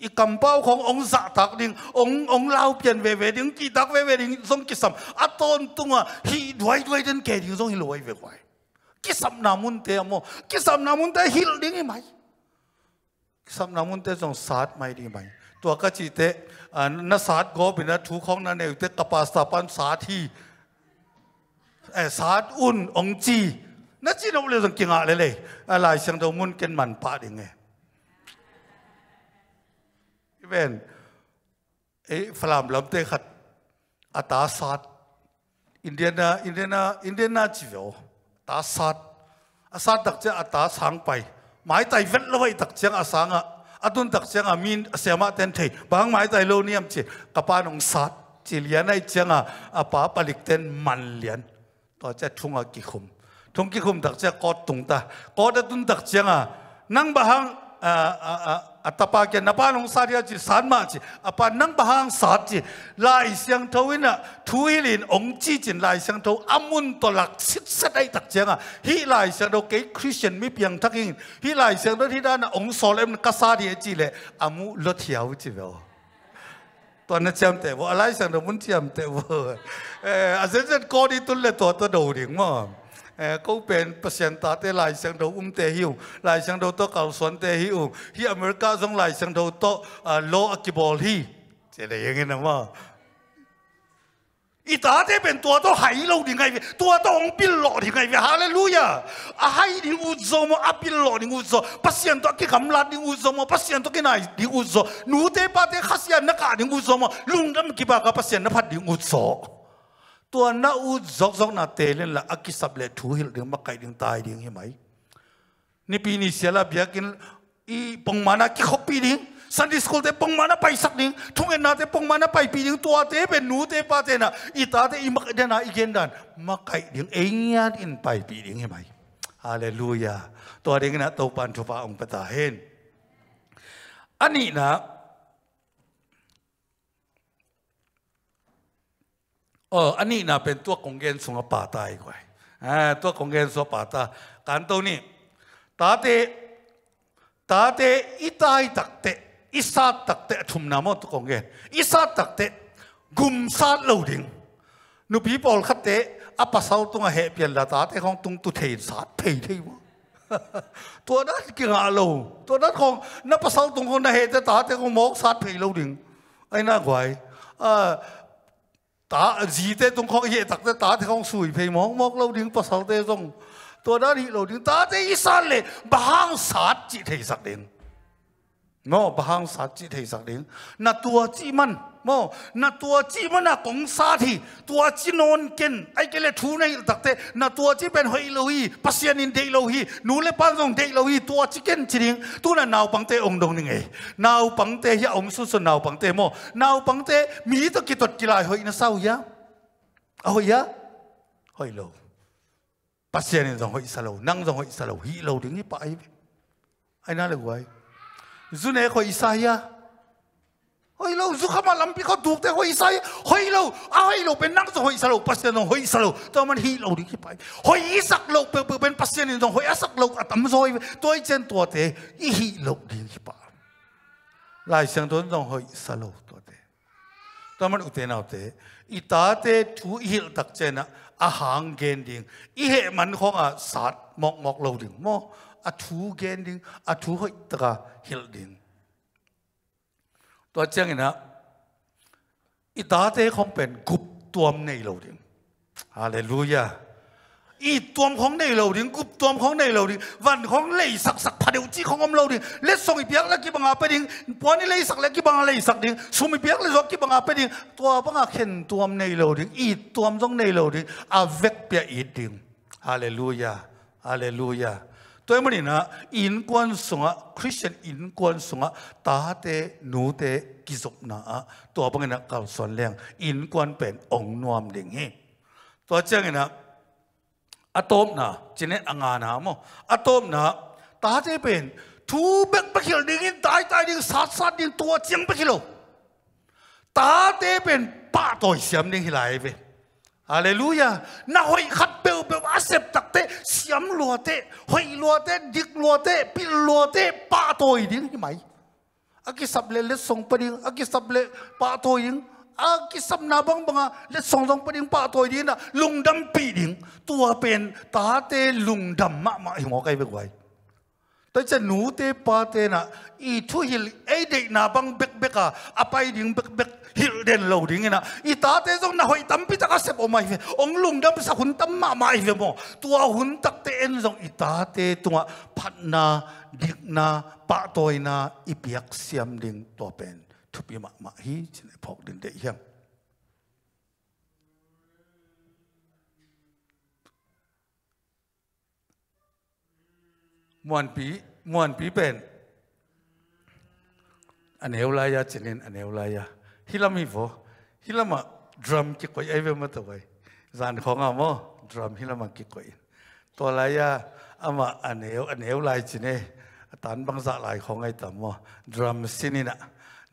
อีกำเป้าขององค์สัตักดิ่งองค์องค์ลาวเปลี่ยนเวเวดิ่งกีตักเวเวดิ่งทรงกิสัมอัตโตนตุงอ่ะฮีด้วยด้วยจนเกดิ่งทรงฮิลวยเวกหวกิสัมนามุนเตะโมกิสัมนามุนเตะฮิลดิ่งไหมกิสัมนามุนเตะทรงศาสต์ไหมดิ่งไหมตัวกจิเตะนศาสตร์โกบินนะทูของนั่นเองเตะกปาสตาปันสาที่เอสาดอุ่นองจีนั่นจีนเราเรื่องสังเกตอะไรเลยอะไรเชิงตะมุนเกินมันปาดิ่งไงเป็นไอ้ฟลามลำเตขัดอัตาสัตอินเดียนาอินเดียนาอินเดียนาจิโวอตาสัตอาสัตตักเจ้าอัตาสังไปหมายใจเวทละไว้ตักเจ้าอาสังอ่ะอาตุนตักเจ้ามีนเสียมาเต็นเทบางหมายใจโลเนียมเจกปานองสัตจิเลียนไอเจ้าอ่าป้าปลิกเต็นมันเลียนต่อเจ้าทุ่งอากิคุมทุ่งกิคุมตักเจ้ากอดตุงตากอดตุนตักเจ้าอ่ะนั่งบ้างอัตปาเกนป้าลงสาริยจิสานมาจิอปานังบางสาจิลายเสียงทวินะทุยลินองจีจินลายเสียงทวอามุนตลักสิทสด็จตักเจงอ่ะฮีลายเสียงทวเกยคริสเตียนมีเพียงทักยิงฮีลายเสียงทวที่ด้านองศอเลมกษัตริย์จีเลยอามุลเทียวจีเวอตอนนั้นเจียมแต่ว่าอะไรเสียงเรามุนเจียมแต่ว่าเอออาจจะเะกอกดีตุลเลยตัวตัวดดดิ่งมั้งก็เป็นเปอร์เซ็นต์ตาเตลายียงโดอุ้มเตหิวลายียงโดโตเก่าสวนเตหิวที่อเมริกาสองลายียงโดโตโลอกิบอลฮีเจ๋เลยยังไงนะว่าอีตาเตเป็นตัวโตหายลรดีไงตัวโตองปิลโลอดีไงฮาเลลูยาอาหายดิอุจโซมอปิลโลอดิอุจโซปอร์เซนต์ัวกิคำลาดิอุจโซมปอร์เซนต์ัเกิไหนดิอุจโซนูเตปาเตขัสยันนักการดิอุจโซมลุงดำกิบากับเปอร์เซนต์นัดดิอุจโซตัวน่าอุดจอกจอกน่าเตลินละอักิสับเลทูหิลดึงมาไกดึงตายดึงใช่ไหมนี่ปีนี้เสียละเบียกินอีปงมานากิขบปีดึงสันดิสกูเตปงมานาไปสักดึงทุ่งเอ็นนาเตปงมานาไปปีดึงตัวเตเป็นหนูเตปาเตน่ะอีตาเตอีมักเดน่าอีเกนดันมาไกดึงเองยันอินไปปีดึงใช่ไหมฮาเลลูยาตัวเด็กน่ะโตปันทุบาองค์ปตาเฮนอันนี้นะเอออันนี้นะเป็นตัวของเงินสงป่าตายกว่าตัวของเงินสงป่าตาการตัวนี้ตาเตตาเตอีตายตักเตอีสัตักเตชุมนามตัวของเงินอีสัตักเตกุมสาลูดิงนุพีบอลคัตเตอาปะสเอาตังเหตุเปลี่ยนละตาเตของตุงตุเทนสาเทเทวะตัวนั้นกิ่งอาลูตัวนั้นของนับปะสเอาตุงคนเหตุตาเตของมอกสาเทเราดิงไอ้น่ากวยเออ ta gì thế tung không hiện thật thế ta thì không sủi phải mong mong lâu đứng bắt sáu thế dùng tôi đã đi lâu đứng ta thế ít san lệ bà hang sát chỉ thấy sắc đến nó bà hang sát chỉ thấy sắc đến là tua chỉ mặn mo na tua chi mo na kong sa thi tua chi non ken ai ke le thu nei tak te na tua chi ben hoi lo hi pasian in dei lo hi nu le pan dong dei lo hi tua chi ken chi ring tu na nau pang te ong dong ni nge nau pang te ya ong su su nau pang te mo nau pang te mi to ki tot ki lai hoi na sau ya hoi ya hoi lo pasian in dong hoi sa lo nang dong hoi sa lo hi lo ding hi pa ai ai na le wai zune ko isa ya ลูกสุขมาลำปีเขาดูแต่หอยใส่หอยลูกอาหอยลูกเป็นนักส่งหอยสลูกปัสเซน้องหอยสลูกตัวมันฮีลูกดิขี้ไปหอยสักลูกเปราเป็นปัสเซน้องหอยสักลูกอัตมซอยตัวเจนตัวเตะอีฮีเราดิขี้ไปลายเสียงตัวน้องหอยสลูกตัวเตตัวมันอุตนาเตอิตาเตะถูฮีตักเจนะอาหางเกณฑ์ดิ่งอีเหมันของอาสัตว์มอกมอกลูกดิ่งมออาถูเกณฑ์ดิ่งอาถูหอยตระกฮิลดิ่งัวเจ้าเองนะอีตาเต้ของเป็นกุบตัวในเราดิฮาเลลูยาอีตัวของในเราดิกุบตัวของในเราดิวันของเลยสักสักพาเดียวจีของอมเราดิเลสส่งอีเปียกแล้วกี่บังอาไปดิปอนี่เลยสักแล้วกี่บังอาเลยสักดิสุมิเปียกเลยสักกี่บังอาไปดิตัวบังอาเข็นตัวในเราดิอีตัว้องในเราดิอาเวกเปียอีดิฮาเลลูยาฮาเลลูยาตัวมันนี่นะอินกวนสงะคริสเตียนอินกวนสงะตาเตนูเตกิจบนาตัวพวกนี้นะเก่าส่วนแรงอินกวนเป็นองนวมเด้งเฮตัวเจ้าเงินนะอะตอมนะจีเนตอ่างานามอะตอมนะตาเตเป็นทูเบกปะเขียวดิ้งตายตายดิ้งสัดสัดดิ้งตัวเจียงปะเขียวตาเตเป็นป้าตัวเสียมดิ้งหิไหลไป Hallelujah. Na hoi khát bèo bèo accept tắc tê, siam lùa tê, hoi lùa tê, dik lùa tê, pil lùa tê, pa tôi điên như mày. Aki sắp lê lết song pa điên, aki sắp lê pa tôi điên, aki sắp na bang bang lết song song pa điên, pa tôi điên là lùng đâm pi điên. Tua pen ta tê lùng đâm mạ mạ hiểu ngó cây về quay tới chân nú tê pa tê na i thu hil ai đệ na bang bek bek a apai ding bek bek hil den lâu ding na i ta tê zong na hoi tam pi taka sep omai ve ong lung dam sa hun tam ma mai về mo tua hun tak tê en zong i ta tê tunga phat na dik na pa toi na i piak siam đieng tua pen thu pi ma ma hi chin phok den de hiang muan pi มวนปีเป็นอันเหวลายาจินินอันเหวลายาฮิลามีโวฮิลามะดรัมกิกไว้ไอเวมาตะวไว้านของอามอดรัมฮิลามะกิกไว้ตัวลายาอามะอันเหวอันเหวลายจินเนตันบังสะลายของไอตัมอดรัมสินินะ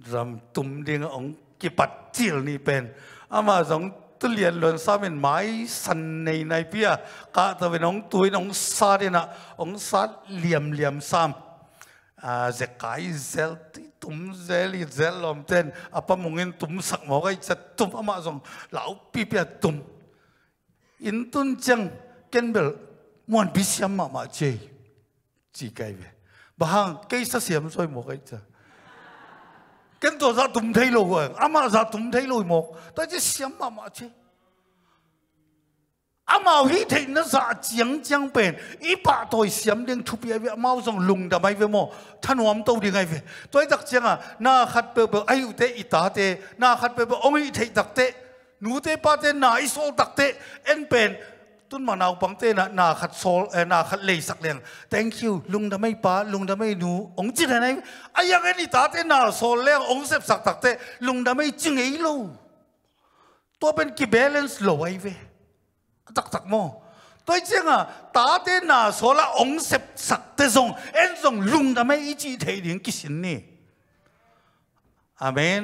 ดรัมตุ้มดิ่งองกิปัดจิลนี่เป็นอามะสอง tôi liền luận sao mình mãi sân này này bia cả tờ về ông tuổi ông sa đi nè ông sa liềm liềm sam à dệt cái zel túm dễ li dễ lòm tên à pa mong in túm sắc mỏ cái chặt túm à mà dùng lão pi pi túm in tuân chăng kên bel muốn biết xem mà mà chơi chỉ cái về bà hàng cây sắc xiêm rồi mỏ cái chặt 跟着他怎推路个，阿妈他怎推路么？但是想妈妈去，阿妈迄天那啥江江边，一把台闪电突变变，马上弄的买个么？他那我们到底该个？对着讲啊，那黑白白哎呦得一打得，那黑白白往一提打得，努得把得那一手打得，恩变。ตุนมานาวปังเตนะนาขัดโซลเอนาขัดเลยสักเลียง thank you ลุงดำไม่ป้าลุงดำไม่หนูองจิตไรไอ้ยังไงนี่ตาเตนาโซลเลียงองเสพสักตักเตลุงดำไม่จึงไอ้ลูตัวเป็นกีเบลนส์ลอยเวตักตักโมตัวจริงอ่ะตาเตนาโซละองเสพสักเตซงเอ็นซงลุงดำไม่อีจีเทียงกิสินนี่อเมน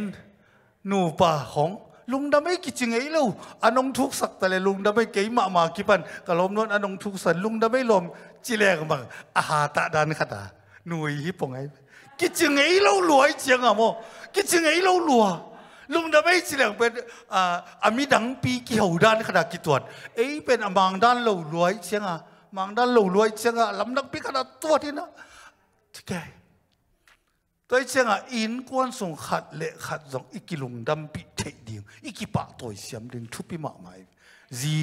นูป้าของลุงดำไม่กิจไงเล่าอนงทุกสักแต่เลยลุงดำไม่เกี่ยมามากี่ปันกะลมนวลอนงทุกสันลุงดำไม่ลมจีแรงบังอาหาตะดันขตาหนุวยฮิปงไงกิจไงเล่าหลวยเจียงอ่ะโมกิจไงเล่าหลัวลุงดำไม่จีแรงเป็นอ่าอมีดังปีเกี่ยวด้านขนาดกี่ตัวเอ้ยเป็นอมังด้านลูหลวยเจียงอ่ะมังด้านลูหลวยเจียงอ่ะลำดักปีขนาดตัวที่นะที่แกตัวเจ่ะอินกวนส่งขัดเละขัดจงอีกิลุงดำปิเทเดิ่งอีกิปะตัวเสียมดึงทุบปีมากมายจี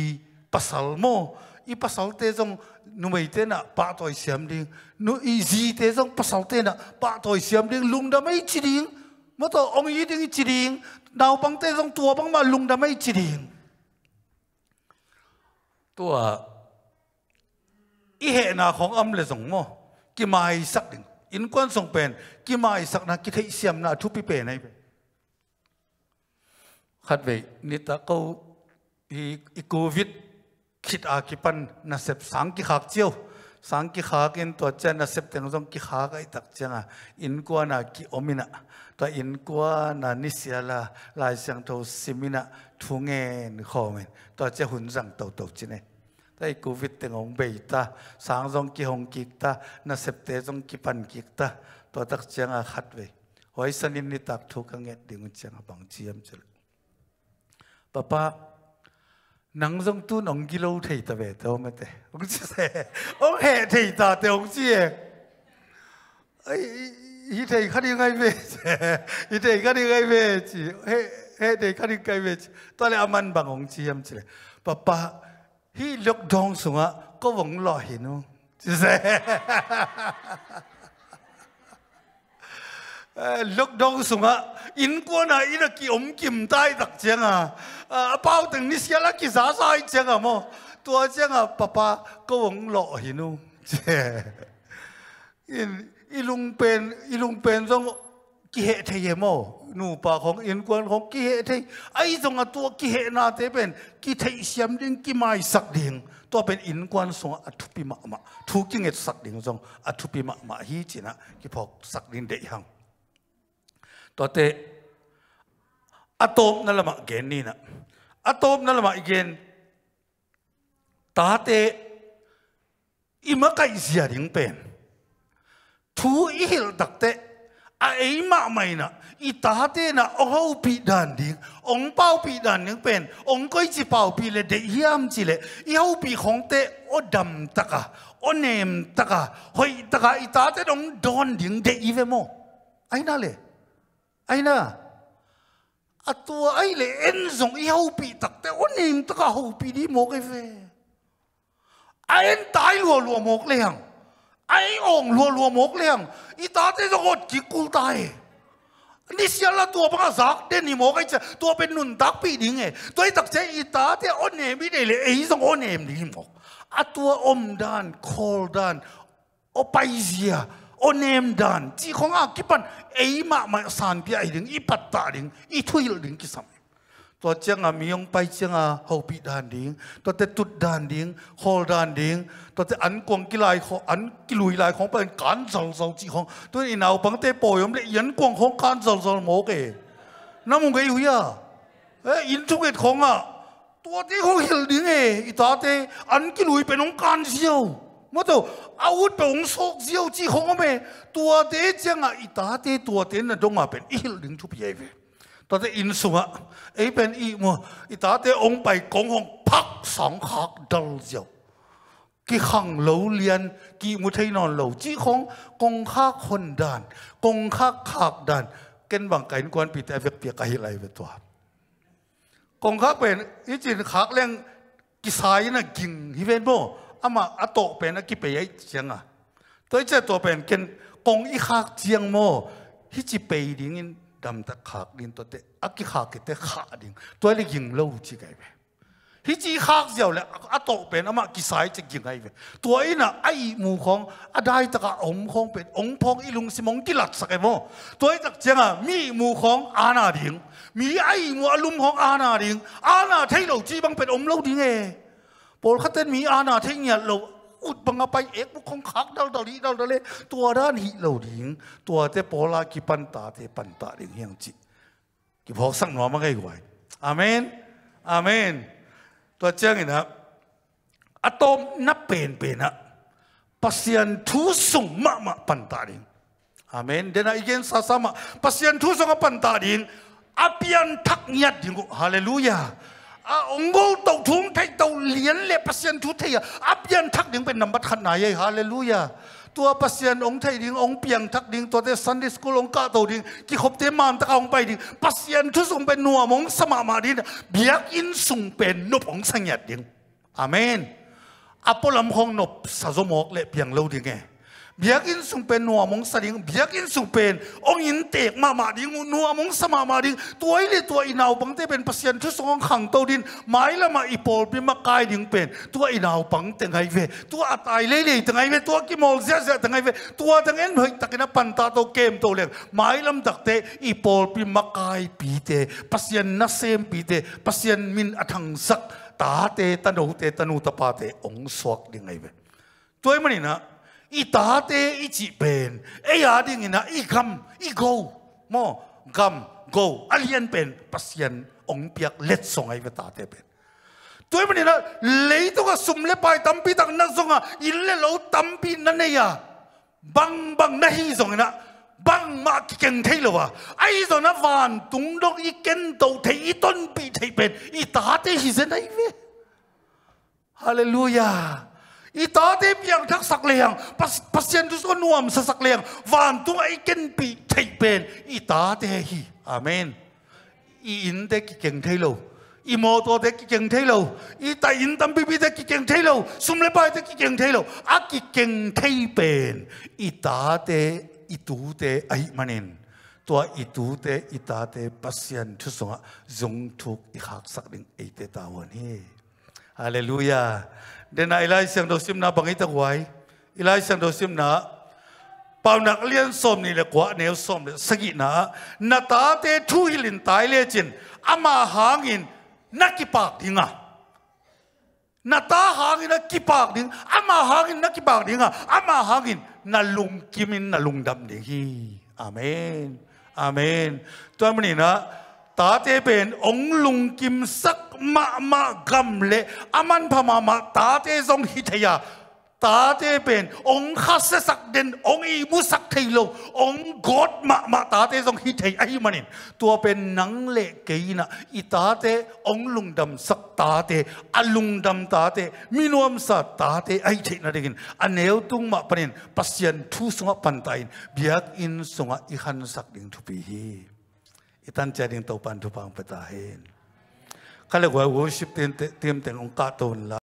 ปัสสาวโมอีปัสสาวเตจงนุ่มเตน่ะปะตัวเสียมดึงนุ่อีจีเตจงปัสสาวเตน่ะปะตัวเสียมดึงลุงดำไม่จีดิงเมื่อตองค์ยี่ดึงจีดิงดาวปังเตจงตัวปังมาลุงดำไม่จีดิงตัวอีเหตุนาของอัมเลสงมโมกิมายสักดึงอินกวนส่งเป็นกี่มาอิสักนักิเทียเสียมนาทุพิเป็นไงปขัดไปนี่ตะกูอีโควิดคิดอากิปันนาเสพสังกิขากเจียวสังกิขากินตัวเจนาเสพแต่มต้องกิขากไอตักเจงอ่ะอินกวนนกิอมินะตัวอินกวนนนิสยาลาลายเสียงโทสิมินะทุงเงินข้อมันตัวเจหุ่นสังโตโตจีเนี่ย tay cú vít tiếng ông bày ta sáng dòng kỳ hồng kịch ta na sếp tế dòng kỳ pan kịch ta tôi tắc chiang à khát về hồi sáng in ni tạc thu căng nghe tiếng chiang à bằng chiêm chel papa nắng dòng tu ông kỳ lâu thầy ta về tao mới tệ ông chỉ sẽ ông hệ thầy ta tệ ông chỉ hi thầy khát đi ngay về hi thầy khát đi ngay về chỉ hệ hệ thầy khát đi ngay về tôi lại aman bằng ông chiêm chel papa hi lục dong sunga có vòng lo hi nu lục dong sunga in ko na ina ki om kim tai dak chenga pau teng ní sia la ki za sai à, mo à, à tua chenga à, papa có vòng lo hi nu in ilung pen ilung pen zong ki hệ te ye mo nu pa khong in kwan khong ki he te ai zong a tu hệ na te bên ki te siam ding ki mai sắc ding to bên yên quan song a thu bị ma ma thu ki nge sắc ding song a thu bị ma ma hi chỉ na ki phok sak ding de hang to te atom là lama gen ni na atom là lama gen ta te ima kai zia ding pen thu i hil dak te อาเอ๋มาไม่นะอีตาเตนะอ้เอาปีดันดิองเป้าปีดันยังเป็นองก็จะเป้าปีเลยเดียมจิเลยอีเอาปีของเตอดำตะกะอเนมตะกะหอยตะกะอีตาเตองโดนดิ่งเดียเวโมไอ้นั่นเลยไอ้น่ะอตัวไอ้เลยเอ็นสงอีเอาปีตักเตอเนมตะกะเอาปีดีโมกเอเฟไอ้ตายลัวลัวโมกเลยฮังไอ้องลัวลัวหมกเลี้ยงอีตาเต้สกดจิกกูตายนี่เสียละตัวพระสักเดนี่หมกไอ้จ้าตัวเป็นนุ่นตักปีดิงไงตัวไอ้ตักใจอีตาเต้อเนมีได้เลยไอ้สงอเนมีิหมกอะตัวอมดานโคลดานโอไปเสียโอเนมดานจีของอากิปันไอ้มาไม่สานพี่ไอ้ดิงอีปัตตาดิงอีทุยดิงกิสัมตัวเจ้ามียงไปเจ้าเอาปีดดานดิงตัวแต่จุดดานดิงคอลดานดิงตัวแต่อันกวงกิลายของอันกิลุยลายของเป็นการสั่งสองจีของตัวอีนาวปังเตปอยมเลยยันกวงของการสั่งสองหมกเอน้ำมึงไงอยู่ยาเอ้อินทุกเอ็ดของอ่ะตัวที่เขาเห็นดิงเออีตาเตอันกิลุยเป็นองค์การเสียวมาตัวอาวุธเป็นองค์โซกเสียวจีของเมตัวเตเจ้าอีตาเตตัวเตนั่นตรงมาเป็นอีหลิงชุใเย่เวตอนที่อินสุวะเอ้เป็นอีมัวอีตาเตอองไปกงหงพักสองขากดลเจียวกี่ขังเหลาเลียน กี่มุทัยนอนเหลาจี้ของกงข้าคนด่าน กงข้าขากด่านเกณฑ์บางไก่นกวนปิดแต่เปียกเปียกอะไรเป็นตัวกงข้าเป็นอีจินขากแรงกี่สายน่ะกิ่งฮิเวนโบอามาอตโตเป็นกี่ไปยัยเจียงอ่ะตัวเจ้าตัวเป็นเกณฑ์กงอีขากเจียงโมฮิจิเปย์ดิ่งอินดำตะขากดินตัวเตะอักขากเตะขาดิงตัวเล็กยิงเล่าจีไงเว้ฮิจีขากเดียวเลยอัตโตเป็นอามากิสายจะยิงไงเว้ตัวอิน่ะไอหมู่ของอดาตะกะองคงเป็นองพองอีลุงสมองกิลัดสักไอ้โมตัวไอ้ตักเจงอ่ะมีหมู่ของอาณาดิง มีไอหมู่อลุมของอาณาดิง อาณาเที่ยลจีบังเป็นองเล่าดิงเอโปรคัตเตนมีอาณาเทยเนี่ยเหล่าุดบังไปเอกบุคงคักดาวดลีดาวเลตัวด้านหิเหลาดิงตัวเจ้โปลากิปันตาเจปันตาเร่ยงยังจิกิพอกสังหนอมาไกลไกอามนอามน ตัวเจ้าเนี่ยนะอะตอมนับเป็นเป็นนะพัศยันทุสุงมามาปันตาดิงอามนเดนไอเกนซาสัามาพัศยันทุสุงับปันตาดิงอภิยันทักเนียดิงกฮาเลลูยาองค์ตกทุงไทยตเหรียญเลปเซียนทุเทียอับยันทักดิงเป็นนำบัตขนาดใหญ่ฮาเลลูยาตัวปเซียนองไทยดิงองเปียงทักดิงตัวเดซันดิสกุลองกาโตดิงกิขบเตมานตะองไปดิงปเซียนทุสงเป็นนัวมงสมามาดิ่เบียกอินสุงเป็นนบองสังญาดิงอเมนอปอลัมของนบสะสมอกเลเปียงเลวดิงไง biakin sung pen nuwa mong sa saring biakin sung pen ông in tek ma ma ding nuwa mong sama ma ding tuai le tua inau bang te pen pasien thu song khang to din mai la ma ipol bi ma kai ding pen tua inau bang te ngay ve tua atai le le te ngai ve tua ki mol zia zia te ngai ve tua tang en hoi takina pan ta to kem to le mai lam dak te ipol bi ma kai pi te pasien na sem pi te pasien min athang sak ta te tanu te tanu ta pa te ong suak ding ngai ve tuai mani na 伊打底伊一变，哎呀，你人啊，伊甘伊高，莫甘高，阿连变不先红白列送来要打底变。对不对啦？你都个送礼拜当比当那送啊，伊咧老当比那那呀，帮帮那稀送啦。băng mà kinh thế lo ai rồi nó van tung đó ý kiến đầu thế ý tôn bị thế bên ý ta thế hi dân ấy về Hallelujah อีตาที่เพียงทักสักเลียงปัสเซียนทุส็นวมสักเลียงวานตัวไอ้กินปีไทยเป็นอีตาเทฮีอาเมนอีอินเด็กเก่งไทยโลอีโมตัวเด็กเก่งไทยโลอีตาอินตัมบิบิเด็กเก่งไทยโลสุมเลบายเด็กเก่งไทยโลอากิเก่งไทยเป็นอีตาเทอีตูเทไอมันเองตัวอีตูเทอีตาเทปัสเซียนทุสก็จงทุกอีหักสักหนึ่งไอเตตาวันเฮฮาเลลูยา Dena ilay siyang dosim na bangita huay. Ilay siyang dosim na pao nak lian som ni le kwa neo som le sagi na na ta te thu hilin tai le chin ama hangin nakipak dinga. Na ta hangin nakipak ding ama hangin nakipak dinga ama hangin na lung kimin na lung dam dingi. Amen. Amen. Tuwa mo na ตาเจเป็นองลุงกิมสักมะมะกำมเลอามันพมามาตาเจทรงฮิตยาตาเจเป็นองข้าเสสักเดนองอีมุสักเทโลองกอดมะมะตาเจทรงฮิตยาไอ้มันนี่ตัวเป็นนังเละเกยนะอีตาเจองลุงดำสักตาเจอลุงดำตาเจมีนวมสัตตาเจไอ้เทนะเด็กินอันเอวตุงมะปนินปัสยันทุสงะปันตายเบียกอินสงะอีขันสักดิ่งทุพีฮี itan jadi chading taupan pang petahin. Kalau gua worship tim tim tengung katun nla.